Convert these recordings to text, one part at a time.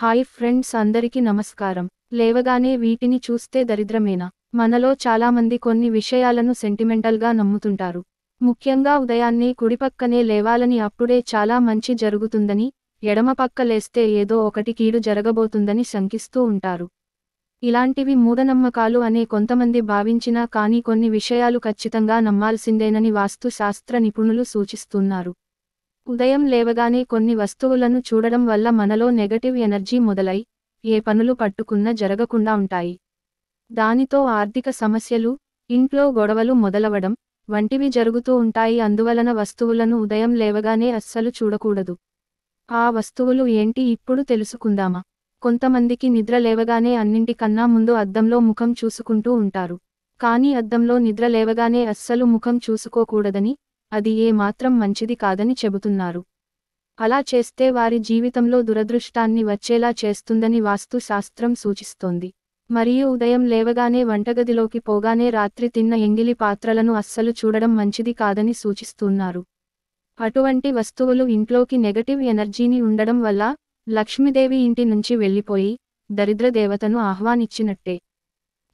hi friends అందరికీ నమస్కారం లేవగానే వీటిని చూస్తే దరిద్రమేనా మనలో చాలామంది కొన్ని విషయాలను సెంటిమెంటల్గా నమ్ముతుంటారు ముఖ్యంగా ఉదయాన్నే కుడిపక్కనే లేవాలని అప్పుడే చాలా మంచి జరుగుతుందని ఎడమపక్క లేస్తే ఏదో ఒకటి కీడు జరగబోతుందని శంకిస్తూ ఉంటారు ఇలాంటివి మూఢనమ్మకాలు అనే కొంతమంది భావించినా కానీ కొన్ని విషయాలు ఖచ్చితంగా నమ్మాల్సిందేనని వాస్తు శాస్త్ర నిపుణులు సూచిస్తున్నారు ఉదయం లేవగానే కొన్ని వస్తువులను చూడడం వల్ల మనలో నెగటివ్ ఎనర్జీ మొదలై ఏ పనులు పట్టుకున్నా జరగకుండా ఉంటాయి దానితో ఆర్థిక సమస్యలు ఇంట్లో గొడవలు మొదలవడం వంటివి జరుగుతూ ఉంటాయి అందువలన వస్తువులను ఉదయం లేవగానే అస్సలు చూడకూడదు ఆ వస్తువులు ఏంటి ఇప్పుడు తెలుసుకుందామా కొంతమందికి నిద్ర లేవగానే అన్నింటికన్నా ముందు అద్దంలో ముఖం చూసుకుంటూ ఉంటారు కానీ అద్దంలో నిద్ర లేవగానే అస్సలు ముఖం చూసుకోకూడదని అది ఏ మాత్రం మంచిది కాదని చెబుతున్నారు అలా చేస్తే వారి జీవితంలో దురదృష్టాన్ని వచ్చేలా చేస్తుందని వాస్తు శాస్త్రం సూచిస్తోంది మరియు ఉదయం లేవగానే వంటగదిలోకి పోగానే రాత్రి తిన్న ఎంగిలి పాత్రలను అస్సలు చూడడం మంచిది కాదని సూచిస్తున్నారు అటువంటి వస్తువులు ఇంట్లోకి నెగటివ్ ఎనర్జీని ఉండడం వల్ల లక్ష్మీదేవి ఇంటి నుంచి వెళ్ళిపోయి దరిద్ర దేవతను ఆహ్వానించినట్టే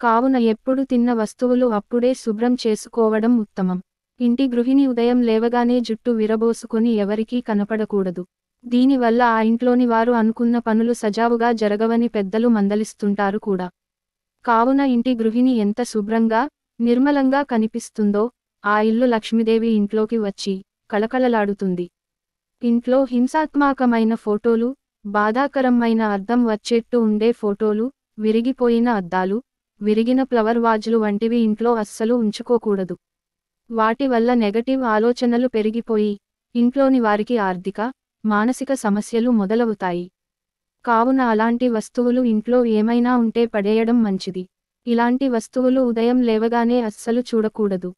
కావున ఎప్పుడు తిన్న వస్తువులు అప్పుడే శుభ్రం చేసుకోవడం ఉత్తమం ఇంటి గృహిణి ఉదయం లేవగానే జుట్టు విరబోసుకుని ఎవరికీ కనపడకూడదు దీనివల్ల ఆ ఇంట్లోని వారు అనుకున్న పనులు సజావుగా జరగవని పెద్దలు మందలిస్తుంటారు కూడా కావున ఇంటి గృహిణి ఎంత శుభ్రంగా నిర్మలంగా కనిపిస్తుందో ఆ ఇల్లు లక్ష్మీదేవి ఇంట్లోకి వచ్చి కళకళలాడుతుంది ఇంట్లో హింసాత్మకమైన ఫోటోలు బాధాకరమైన అద్దం వచ్చేట్టు ఉండే ఫోటోలు విరిగిపోయిన అద్దాలు విరిగిన ఫ్లవర్ వాజులు వంటివి ఇంట్లో అస్సలు ఉంచుకోకూడదు వాటి వల్ల నెగటివ్ ఆలోచనలు పెరిగిపోయి ఇంట్లోని వారికి ఆర్థిక మానసిక సమస్యలు మొదలవుతాయి కావున అలాంటి వస్తువులు ఇంట్లో ఏమైనా ఉంటే పడేయడం మంచిది ఇలాంటి వస్తువులు ఉదయం లేవగానే అస్సలు చూడకూడదు